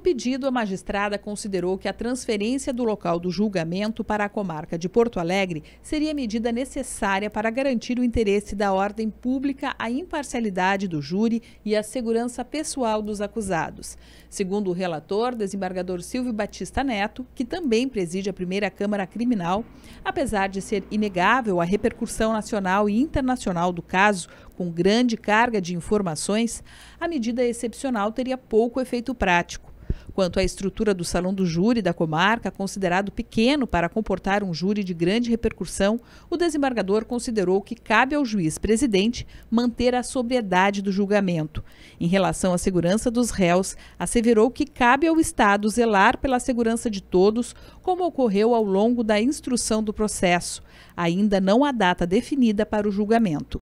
pedido, a magistrada considerou que a transferência do local do julgamento para a comarca de Porto Alegre seria medida necessária para garantir o interesse da ordem pública, a imparcialidade do júri e a segurança pessoal dos acusados. Segundo o relator, desembargador Silvio Batista Neto, que também preside a primeira Câmara Criminal, apesar de ser inegável a repercussão nacional e internacional do caso, com grande carga de informações, a medida excepcional teria pouco efeito prático. Quanto à estrutura do Salão do Júri da comarca, considerado pequeno para comportar um júri de grande repercussão, o desembargador considerou que cabe ao juiz presidente manter a sobriedade do julgamento. Em relação à segurança dos réus, asseverou que cabe ao Estado zelar pela segurança de todos, como ocorreu ao longo da instrução do processo. Ainda não há data definida para o julgamento.